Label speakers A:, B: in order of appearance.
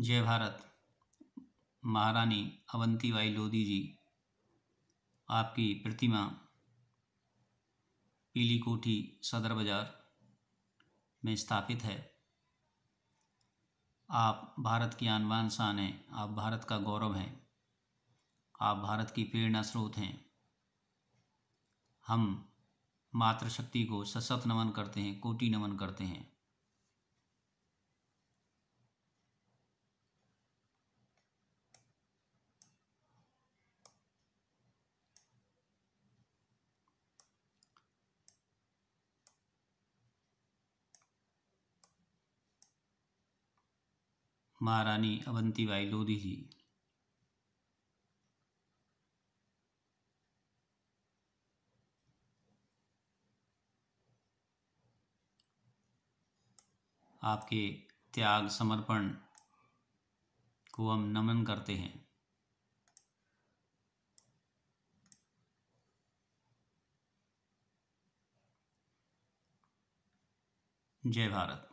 A: जय भारत महारानी अवंतीबाई लोधी जी आपकी प्रतिमा पीली कोठी सदर बाजार में स्थापित है आप भारत की आनबान शान हैं आप भारत का गौरव हैं आप भारत की प्रेरणा स्रोत हैं हम मातृशक्ति को सशक्त नमन करते हैं कोटि नमन करते हैं महारानी अवंतीबाई लोधी जी आपके त्याग समर्पण को हम नमन करते हैं
B: जय भारत